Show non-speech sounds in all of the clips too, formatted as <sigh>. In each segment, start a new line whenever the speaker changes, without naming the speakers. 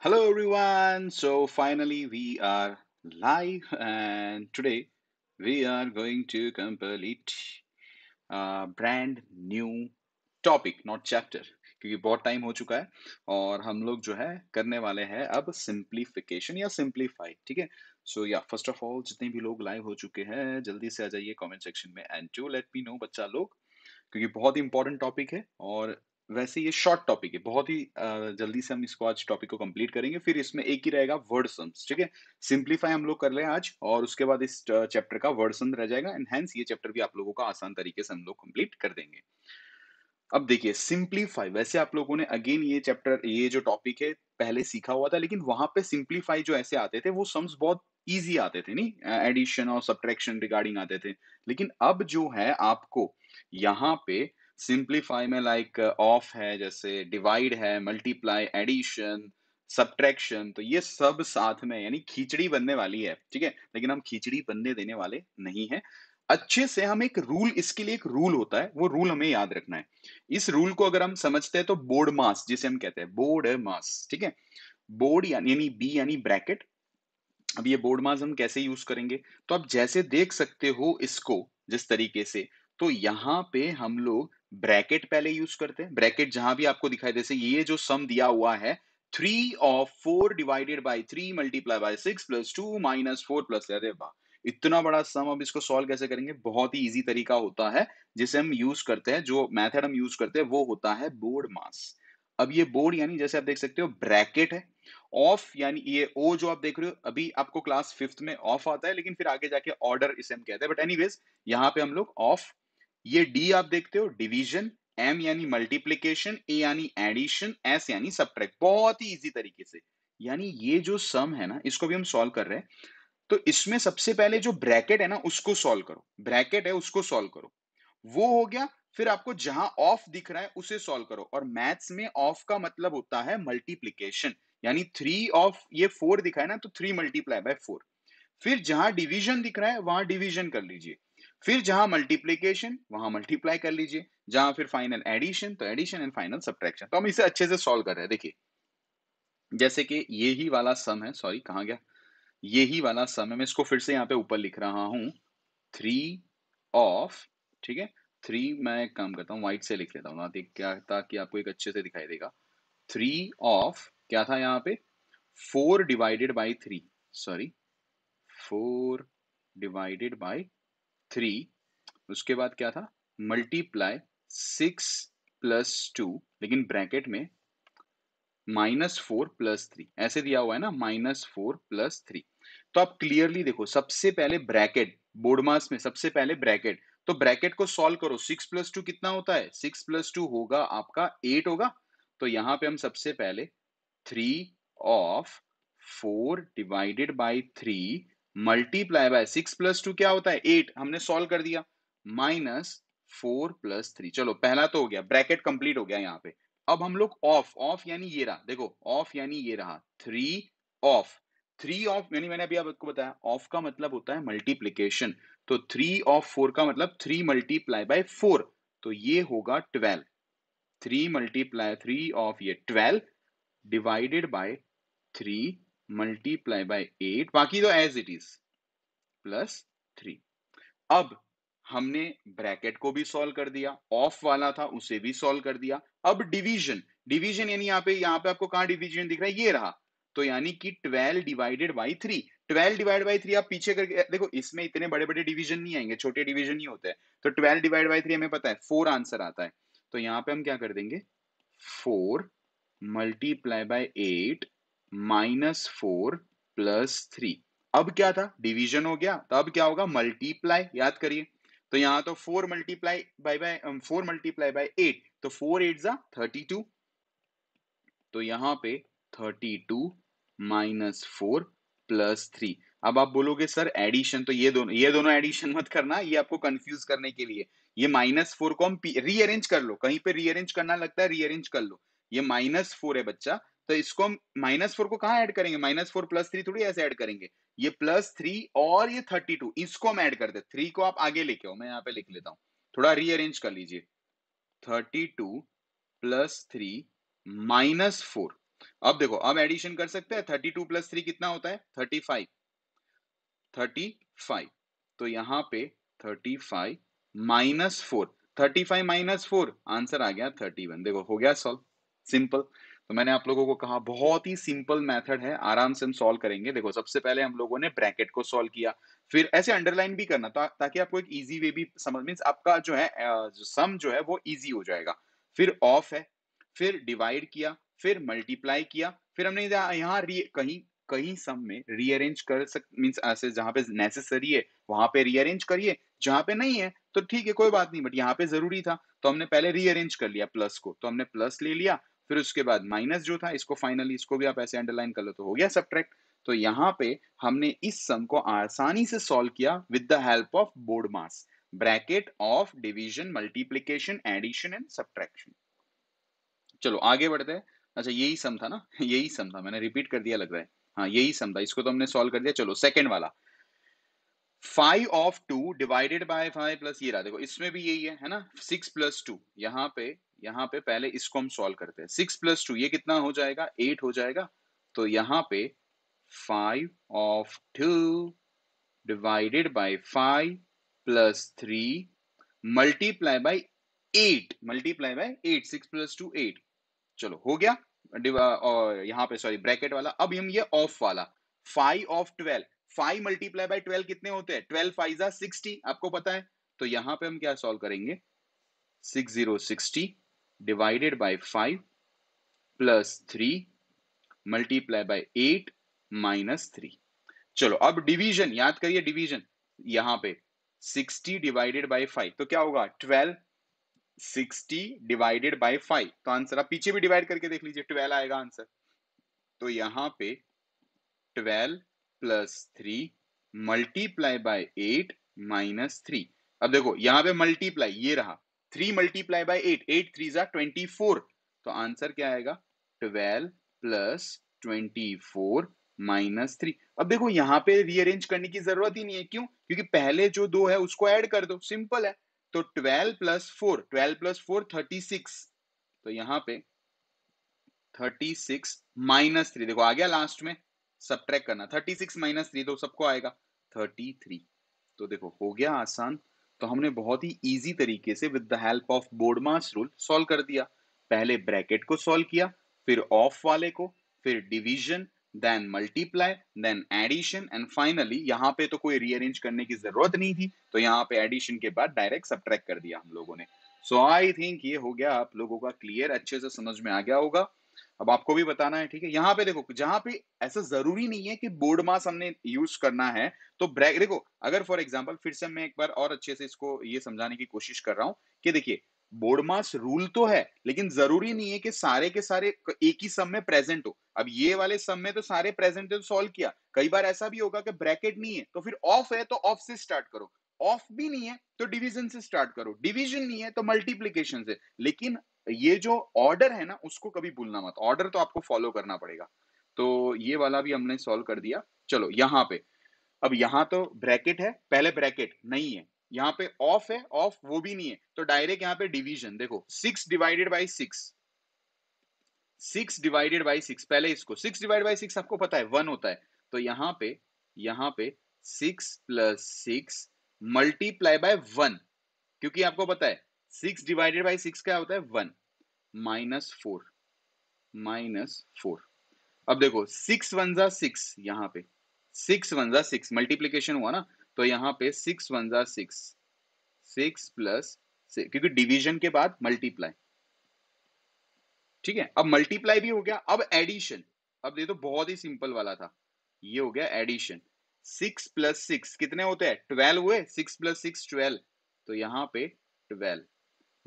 Hello everyone. So finally we are live and today we are going to complete a brand new topic not chapter क्योंकि बहुत time हो चुका है और हम लोग जो है करने वाले हैं अब सिंप्लीफिकेशन या सिंप्लीफाइड ठीक है सो या फर्स्ट ऑफ ऑल जितने भी लोग लाइव हो चुके हैं जल्दी से आ जाइए कमेंट सेक्शन में and do let me know बच्चा लोग क्योंकि बहुत ही इंपॉर्टेंट टॉपिक है और वैसे ये शॉर्ट टॉपिक है बहुत ही जल्दी से हम इसको आज टॉपिक को कंप्लीट करेंगे फिर इसमें एक ही रहेगा वर्ड सम्स ठीक है सिंप्लीफाई हम लोग कर ले आज और उसके बाद इस चैप्टर का वर्ड सम रह जाएगा एंड ये चैप्टर भी आप लोगों का आसान तरीके से हम लोग कंप्लीट कर देंगे अब देखिए सिंप्लीफाई वैसे आप लोगों ने अगेन ये चैप्टर ये जो टॉपिक है पहले सीखा हुआ था लेकिन वहां पे सिंप्लीफाई जो ऐसे आते थे वो सम्स बहुत इजी आते थे नहीं एडिशन और सब्ट्रैक्शन रिगार्डिंग आते थे लेकिन अब जो है आपको यहाँ पे सिंप्लीफाई में लाइक ऑफ uh, है जैसे डिवाइड है मल्टीप्लाई एडिशन सब्ट्रैक्शन तो ये सब साथ में यानी खिचड़ी बनने वाली है ठीक है लेकिन हम खिचड़ी बनने देने वाले नहीं है अच्छे से हम एक रूल इसके लिए एक रूल होता है वो रूल हमें याद रखना है इस रूल को अगर हम समझते हैं तो बोर्ड मास जिसे हम कहते हैं बोर्ड मास ठीक है बोर्ड यानी बी यानी ब्रैकेट अब ये बोर्ड मास हम कैसे यूज करेंगे तो आप जैसे देख सकते हो इसको जिस तरीके से तो यहाँ पे हम लोग ब्रैकेट पहले यूज करते हैं ब्रैकेट जहां भी आपको दिखाई जैसे ये जो सम दिया हुआ है three of four divided by three multiply by six plus two minus four plus अरे वाह इतना बड़ा सम अब इसको सॉल्व कैसे करेंगे बहुत ही इजी तरीका होता है जिसे हम यूज करते हैं जो मेथड हम यूज करते हैं वो होता है बोर्ड मास अब ये बोर्ड यानी जैसे आप देख सकते हो ब्रैकेट है ऑफ यानी ये ओ जो आप देख रहे हो अभी आपको क्लास फिफ्थ में ऑफ आता है लेकिन फिर आगे जाके ऑर्डर इसे हम कहते हैं बट एनी यहाँ पे हम लोग ऑफ ये डी आप देखते हो डिवीजन एम यानी मल्टीप्लीकेशन ए यानी एडिशन एस यानी सब्ट्रैक्ट बहुत ही इजी तरीके से यानी ये जो सम है ना इसको भी हम सॉल्व कर रहे हैं तो इसमें सबसे पहले जो ब्रैकेट है ना उसको सॉल्व करो ब्रैकेट है उसको सॉल्व करो वो हो गया फिर आपको जहां ऑफ दिख रहा है उसे सॉल्व करो और मैथ्स में ऑफ का मतलब होता है मल्टीप्लीकेशन यानी थ्री ऑफ ये फोर दिखा है ना तो थ्री मल्टीप्लाई बाय फोर फिर जहां डिवीजन दिख रहा है वहां डिवीजन कर लीजिए फिर जहां मल्टीप्लीकेशन वहां मल्टीप्लाई कर लीजिए जहां फिर फाइनल एडिशन तो एडिशन एंड फाइनल सब्ट्रैक्शन तो हम इसे अच्छे से सॉल्व कर रहे हैं देखिए जैसे कि ये ही वाला सम है सॉरी कहा गया ये ही वाला सम है मैं इसको फिर से यहाँ पे ऊपर लिख रहा हूं थ्री ऑफ ठीक है थ्री मैं काम करता हूँ व्हाइट से लिख लेता हूँ क्या क्या ताकि आपको एक अच्छे से दिखाई देगा थ्री ऑफ क्या था यहाँ पे four divided by three sorry four divided by three उसके बाद क्या था मल्टीप्लाई सिक्स प्लस टू लेकिन ब्रैकेट में माइनस फोर प्लस थ्री ऐसे दिया हुआ है ना माइनस फोर प्लस थ्री तो आप क्लियरली देखो सबसे पहले ब्रैकेट बोर्डमास में सबसे पहले ब्रैकेट तो ब्रैकेट को सॉल्व करो सिक्स प्लस टू कितना होता है सिक्स प्लस टू होगा आपका एट होगा तो यहां पे हम सबसे पहले three of four divided by three multiply by six plus two क्या होता है एट हमने सॉल्व कर दिया माइनस फोर प्लस थ्री चलो पहला तो हो गया ब्रैकेट कंप्लीट हो गया यहाँ पे अब हम लोग ऑफ ऑफ यानी ये रहा देखो ऑफ यानी ये रहा थ्री ऑफ थ्री ऑफ यानी मैंने अभी आपको बताया ऑफ का मतलब होता है मल्टीप्लीकेशन तो थ्री ऑफ फोर का मतलब थ्री मल्टीप्लाई बाय फोर तो ये होगा twelve three multiply three of ये twelve divided by three multiply by eight बाकी तो as it is plus three अब हमने ब्रैकेट को भी सॉल्व कर दिया ऑफ वाला था उसे भी सॉल्व कर दिया अब डिवीजन डिवीजन यानी यहाँ पे यहाँ पे आपको कहा डिवीजन दिख रहा है ये रहा तो यानी कि 12 divided by three 12 divide by three आप पीछे करके देखो इसमें इतने बड़े बड़े डिवीजन नहीं आएंगे छोटे डिवीजन ही होते हैं तो 12 डिवाइड बाई थ्री हमें पता है फोर आंसर आता है तो यहाँ पे हम क्या कर देंगे four multiply by eight minus four plus three अब क्या था डिवीजन हो गया तो अब क्या होगा मल्टीप्लाई याद करिए तो यहाँ तो four multiply by by four multiply by eight तो फोर एट जा थर्टी टू तो यहाँ पे thirty two minus four plus three अब आप बोलोगे सर एडिशन तो ये दोनों ये दोनों एडिशन मत करना ये आपको कंफ्यूज करने के लिए ये माइनस फोर को हम रीअरेंज कर लो कहीं पे रीअरेंज करना लगता है रीअरेंज कर लो ये माइनस फोर है बच्चा तो इसको हम माइनस फोर को कहा ऐड करेंगे माइनस फोर प्लस थ्री थोड़ी ऐसे ऐड करेंगे ये प्लस थ्री और ये थर्टी टू इसको हम ऐड दे थ्री को आप आगे लेके आओ मैं यहाँ पे लिख लेता हूँ थोड़ा रीअरेंज कर लीजिए thirty two plus three minus four अब देखो अब एडिशन कर सकते हैं थर्टी टू प्लस थ्री कितना होता है थर्टी फाइव थर्टी फाइव तो यहाँ पे thirty five minus four thirty five minus four answer आ गया थर्टी वन देखो हो गया सॉल्व सिंपल तो मैंने आप लोगों को कहा बहुत ही सिंपल मेथड है आराम से हम सॉल्व करेंगे देखो सबसे पहले हम लोगों ने ब्रैकेट को सॉल्व किया फिर ऐसे अंडरलाइन भी करना ता, ताकि आपको एक इजी वे भी समझ मीन आपका जो है सम जो है वो इजी हो जाएगा फिर ऑफ है फिर डिवाइड किया फिर मल्टीप्लाई किया फिर हमने यहाँ कहीं कहीं सम में रीअरेंज कर सक मीन्स ऐसे जहां पे नेसेसरी है वहां पे रीअरेंज करिए जहां पे नहीं है तो ठीक है कोई बात नहीं बट यहाँ पे जरूरी था तो हमने पहले रीअरेंज कर लिया प्लस को तो हमने प्लस ले लिया फिर उसके बाद माइनस जो था इसको फाइनली इसको भी आप ऐसे अंडरलाइन कर लो तो हो गया सब्ट्रैक्ट तो यहाँ पे हमने इस सम को आसानी से सॉल्व किया with the help of BODMAS bracket of division multiplication addition and subtraction चलो आगे बढ़ते हैं अच्छा यही सम था ना <laughs> यही सम था मैंने रिपीट कर दिया लग रहा है हाँ यही सम था इसको तो हमने सॉल्व कर दिया चलो सेकंड वाला five of two divided by five plus ये रहा देखो इसमें भी यही है है ना सिक्स प्लस टू यहाँ पे यहाँ पे पहले इसको हम सॉल्व करते हैं सिक्स प्लस टू ये कितना हो जाएगा एट हो जाएगा तो यहाँ पे five of two divided by five plus three multiply by eight multiply by eight six plus two eight चलो हो गया uh, और यहाँ पे सॉरी ब्रैकेट वाला अब हम ये ऑफ वाला five of twelve five multiply by twelve कितने होते हैं ट्वेल्व फाइव सिक्सटी आपको पता है तो यहाँ पे हम क्या सॉल्व करेंगे six zero sixty divided by 5 plus three multiply by eight minus three चलो अब डिवीजन याद करिए division यहां पे 60 डिवाइडेड by 5 तो क्या होगा 12 60 डिवाइडेड by 5 तो आंसर आप पीछे भी डिवाइड करके देख लीजिए 12 आएगा आंसर तो यहां पे 12 plus three multiply by eight minus three अब देखो यहां पे मल्टीप्लाई ये रहा three multiply by eight eight three जा ट्वेंटी फोर तो आंसर क्या आएगा twelve plus twenty four minus three अब देखो यहाँ पे रीअरेंज करने की जरूरत ही नहीं है क्यों क्योंकि पहले जो दो है उसको ऐड कर दो सिंपल है तो twelve plus four twelve plus four thirty six तो यहाँ पे थर्टी सिक्स माइनस थ्री देखो आ गया लास्ट में सब करना थर्टी सिक्स माइनस थ्री तो सबको आएगा थर्टी थ्री तो देखो हो गया आसान तो हमने बहुत ही इजी तरीके से with the help of mass rule solve कर दिया पहले ब्रैकेट को सॉल्व किया फिर ऑफ वाले को फिर division then multiply then addition and finally यहाँ पे तो कोई रीअरेंज करने की जरूरत नहीं थी तो यहाँ पे एडिशन के बाद डायरेक्ट सब्ट्रैक्ट कर दिया हम लोगों ने सो आई थिंक ये हो गया आप लोगों का क्लियर अच्छे से समझ में आ गया होगा अब आपको भी बताना है ठीक है यहाँ पे देखो जहां पे ऐसा जरूरी नहीं है कि बोर्ड मास हमने यूज करना है तो ब्रैक देखो अगर फॉर एग्जाम्पल फिर से मैं एक बार और अच्छे से इसको ये समझाने की कोशिश कर रहा हूँ कि देखिए बोर्ड मास रूल तो है लेकिन जरूरी नहीं है कि सारे के सारे एक ही सम में प्रेजेंट हो अब ये वाले सम में तो सारे प्रेजेंट है तो सोल्व किया कई बार ऐसा भी होगा कि ब्रैकेट नहीं है तो फिर ऑफ है तो ऑफ से स्टार्ट करो ऑफ भी नहीं है तो डिवीजन से स्टार्ट करो डिवीजन नहीं है तो मल्टीप्लीकेशन से लेकिन ये जो ऑर्डर है ना उसको कभी भूलना मत ऑर्डर तो आपको फॉलो करना पड़ेगा तो ये वाला भी हमने सॉल्व कर दिया चलो यहाँ पे अब यहाँ तो ब्रैकेट है पहले ब्रैकेट नहीं है यहाँ पे ऑफ है ऑफ वो भी नहीं है तो डायरेक्ट यहाँ पे डिवीजन देखो six divided by six six divided by six पहले इसको सिक्स डिवाइड बाई सिक्स आपको पता है वन होता है तो यहाँ पे यहाँ पे six plus six multiply by one क्योंकि आपको पता है सिक्स डिवाइडेड बाई सिक्स क्या होता है one minus four minus four अब देखो सिक्स वन जा सिक्स यहां पे सिक्स वन जा सिक्स मल्टीप्लीकेशन हुआ ना तो यहां पे सिक्स वन जा सिक्स सिक्स प्लस क्योंकि डिवीजन के बाद मल्टीप्लाई ठीक है अब मल्टीप्लाई भी हो गया अब एडिशन अब ये तो बहुत ही सिंपल वाला था ये हो गया एडिशन सिक्स प्लस सिक्स कितने होते हैं ट्वेल्व हुए सिक्स प्लस सिक्स ट्वेल्व तो यहां पे ट्वेल्व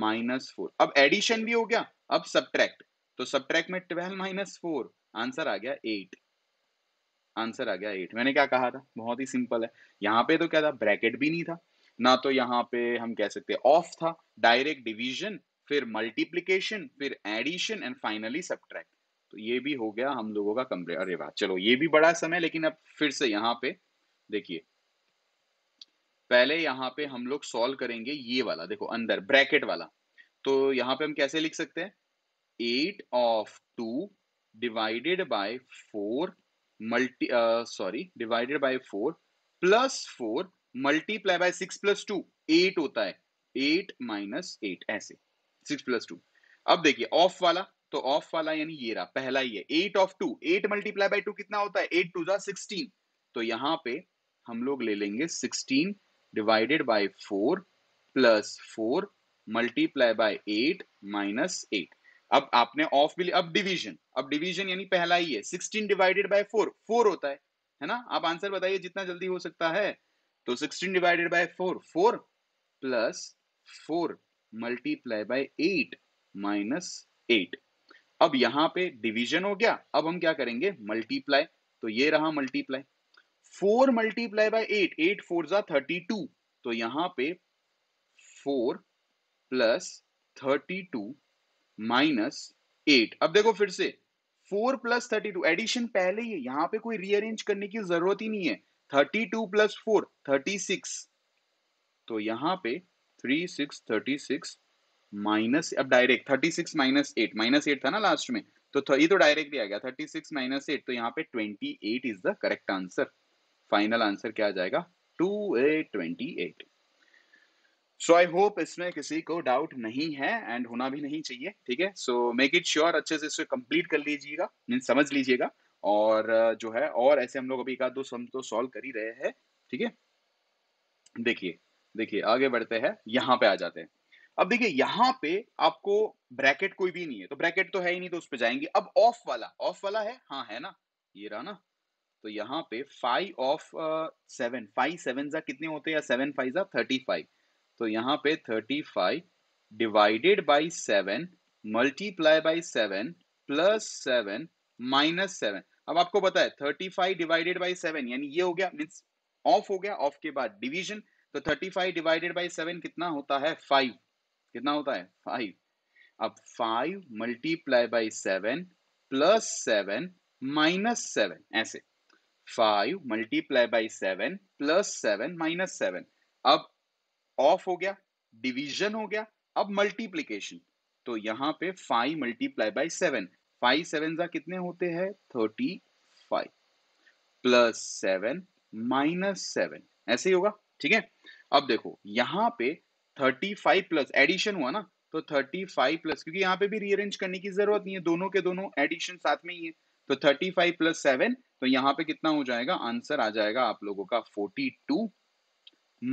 माइनस फोर अब एडिशन भी हो गया अब सब्ट्रैक्ट तो सब्ट्रैक्ट में ट्वेल्व माइनस फोर आंसर आ गया एट आंसर आ गया एट मैंने क्या कहा था बहुत ही सिंपल है यहाँ पे तो क्या था ब्रैकेट भी नहीं था ना तो यहाँ पे हम कह सकते ऑफ था डायरेक्ट डिवीजन फिर मल्टीप्लीकेशन फिर एडिशन एंड फाइनली सब्ट्रैक्ट तो ये भी हो गया हम लोगों का कमरे अरे वाह चलो ये भी बड़ा समय लेकिन अब फिर से यहाँ पे देखिए पहले यहाँ पे हम लोग सॉल्व करेंगे ये वाला देखो अंदर ब्रैकेट वाला तो यहाँ पे हम कैसे लिख सकते हैं eight of two divided by four multi sorry divided by four plus four multiply by six plus two eight होता है एट माइनस एट ऐसे सिक्स प्लस टू अब देखिए ऑफ वाला तो ऑफ वाला यानी ये रहा पहला ही है eight of two eight multiply by two कितना होता है एट टू जा सिक्सटीन तो यहाँ पे हम लोग ले लेंगे sixteen divided by 4 plus four multiply by eight minus eight अब आपने ऑफ भी अब डिवीजन अब डिवीजन यानी पहला ही है sixteen divided by four four होता है है ना आप आंसर बताइए जितना जल्दी हो सकता है तो sixteen divided by four four plus four multiply by eight minus eight अब यहां पे डिवीजन हो गया अब हम क्या करेंगे मल्टीप्लाई तो ये रहा multiply four multiply by eight eight four जा थर्टी टू तो यहां पे four plus thirty two minus eight अब देखो फिर से four plus thirty two addition पहले ही है यहां पे कोई रीअरेंज करने की जरूरत ही नहीं है thirty two plus four thirty six तो यहां पे three six thirty six minus अब direct thirty six minus eight minus eight था ना लास्ट में तो ये तो डायरेक्ट दिया गया थर्टी सिक्स माइनस एट तो यहाँ पे twenty eight is the correct answer final answer क्या आ जाएगा two a twenty eight so I hope इसमें किसी को डाउट नहीं है एंड होना भी नहीं चाहिए ठीक है सो मेक इट श्योर अच्छे से इसको कंप्लीट कर लीजिएगा मीन समझ लीजिएगा और जो है और ऐसे हम लोग अभी एक आध दो सम तो सॉल्व कर ही रहे हैं ठीक है देखिए देखिए आगे बढ़ते हैं यहाँ पे आ जाते हैं अब देखिए यहाँ पे आपको ब्रैकेट कोई भी नहीं है तो ब्रैकेट तो है ही नहीं तो उस पर जाएंगे अब ऑफ वाला ऑफ वाला है हाँ है ना ये रहा ना तो यहाँ पे five of seven five seven ज़ा कितने होते हैं या सेवन फाइव ज़ा थर्टी फाइव तो यहाँ पे thirty five divided by seven multiply by seven plus seven minus seven अब आपको पता है thirty five divided by seven यानी ये हो गया मीन्स ऑफ हो गया ऑफ के बाद डिविजन तो thirty five divided by seven कितना होता है फाइव कितना होता है फाइव अब five multiply by seven plus seven minus seven ऐसे five multiply by seven plus seven minus seven अब ऑफ हो गया डिवीजन हो गया अब मल्टीप्लीकेशन तो यहाँ पे five multiply by seven five seven जा कितने होते हैं thirty five plus seven minus seven ऐसे ही होगा ठीक है अब देखो यहाँ पे थर्टी फाइव प्लस एडिशन हुआ ना तो थर्टी फाइव प्लस क्योंकि यहाँ पे भी रीअरेंज करने की जरूरत नहीं है दोनों के दोनों एडिशन साथ में ही है तो 35 फाइव प्लस सेवन तो यहां पे कितना हो जाएगा आंसर आ जाएगा आप लोगों का 42 टू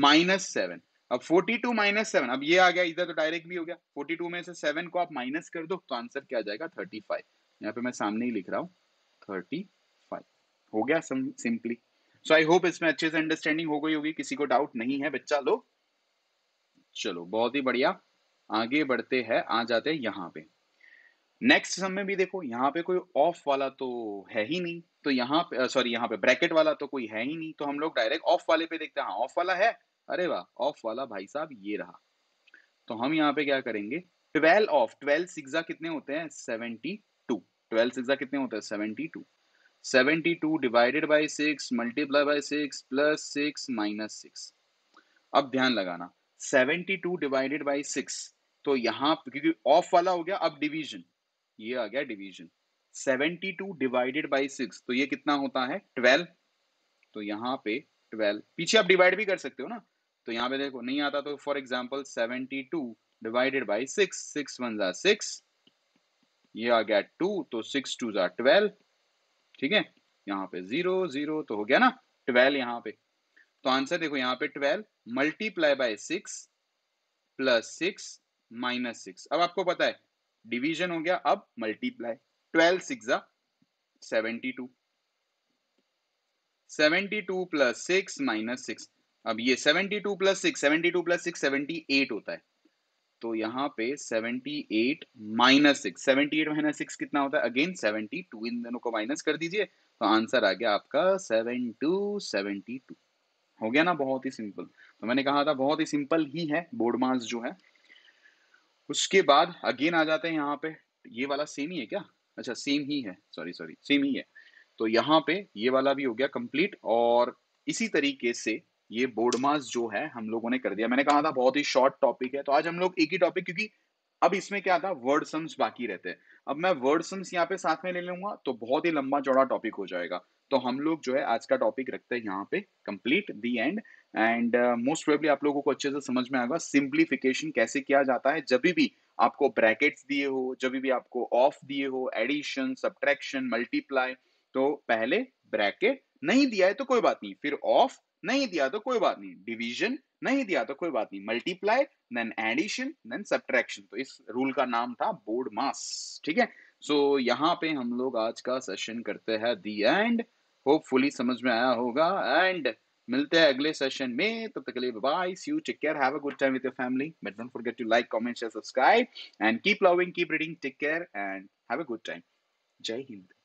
माइनस सेवन अब 42 टू माइनस सेवन अब ये आ गया इधर तो डायरेक्ट भी हो गया 42 में से सेवन को आप माइनस कर दो तो आंसर क्या आ जाएगा 35 फाइव यहाँ पे मैं सामने ही लिख रहा हूँ 35 हो गया सिंपली सो आई होप इसमें अच्छे से अंडरस्टैंडिंग हो गई होगी किसी को डाउट नहीं है बच्चा लो चलो बहुत ही बढ़िया आगे बढ़ते हैं आ जाते हैं यहाँ पे नेक्स्ट सम में भी देखो यहाँ पे कोई ऑफ वाला तो है ही नहीं तो यहाँ पे सॉरी यहाँ पे ब्रैकेट वाला तो कोई है ही नहीं तो हम लोग डायरेक्ट ऑफ वाले पे देखते हैं ऑफ हाँ, वाला है अरे वाह ऑफ वाला भाई साहब ये रहा तो हम यहाँ पे क्या करेंगे ट्वेल्व ऑफ ट्वेल्व सिक्सा कितने होते हैं सेवेंटी टू ट्वेल्व सिक्सा कितने होते हैं seventy two seventy two divided by six multiply by six plus six minus six अब ध्यान लगाना seventy two divided by six तो यहाँ क्योंकि ऑफ वाला हो गया अब डिवीजन ये आ गया डिवीजन 72 डिवाइडेड बाय 6 तो ये कितना होता है 12 तो यहां पे 12 पीछे आप डिवाइड भी कर सकते हो ना तो यहां पे देखो नहीं आता तो फॉर एग्जाम्पल 72 डिवाइडेड बाय 6 6 1 जा ये आ गया 2 तो 6 2 जा ठीक है यहां पे जीरो 0 तो हो गया ना ट्वेल्व यहां पे तो आंसर देखो यहां पे twelve multiply by six plus six minus six अब आपको पता है डिवीजन हो गया अब multiply twelve six seventy two seventy two plus six minus six अब ये seventy two plus six seventy two plus six seventy eight होता है तो यहाँ पे eight minus six seventy eight minus six कितना होता है अगेन टू इन दोनों को माइनस कर दीजिए तो आंसर आ गया आपका सेवन टू सेवेंटी टू हो गया ना बहुत ही सिंपल तो मैंने कहा था बहुत ही सिंपल ही है बोर्ड मार्क्स जो है उसके बाद अगेन आ जाते हैं यहाँ पे ये वाला सेम ही है क्या अच्छा सेम ही है सॉरी सॉरी सेम ही है तो यहाँ पे ये वाला भी हो गया कंप्लीट और इसी तरीके से ये बोर्डमास जो है हम लोगों ने कर दिया मैंने कहा था बहुत ही शॉर्ट टॉपिक है तो आज हम लोग एक ही टॉपिक क्योंकि अब इसमें क्या था वर्ड सम्स बाकी रहते हैं अब मैं वर्ड सम्स यहाँ पे साथ में ले लूंगा तो बहुत ही लंबा चौड़ा टॉपिक हो जाएगा तो हम लोग जो है आज का टॉपिक रखते हैं यहाँ पे complete the end and most probably आप लोगों को अच्छे से समझ में आएगा सिंप्लीफिकेशन कैसे किया जाता है जब भी आपको ब्रैकेट्स दिए हो जब भी आपको ऑफ दिए हो एडिशन सब्ट्रैक्शन मल्टीप्लाई तो पहले ब्रैकेट नहीं दिया है तो कोई बात नहीं फिर ऑफ नहीं दिया तो कोई बात नहीं डिवीजन नहीं दिया तो कोई बात नहीं multiply then addition then subtraction तो इस रूल का नाम था बोर्ड मास ठीक है सो so, यहाँ पे हम लोग आज का सेशन करते हैं दी एंड होपफुली समझ में आया होगा एंड मिलते हैं अगले सेशन में तब तक के लिए bye see you take care have a good time with your family but don't forget to like comment share subscribe and keep loving keep reading take care and have a good time Jai Hind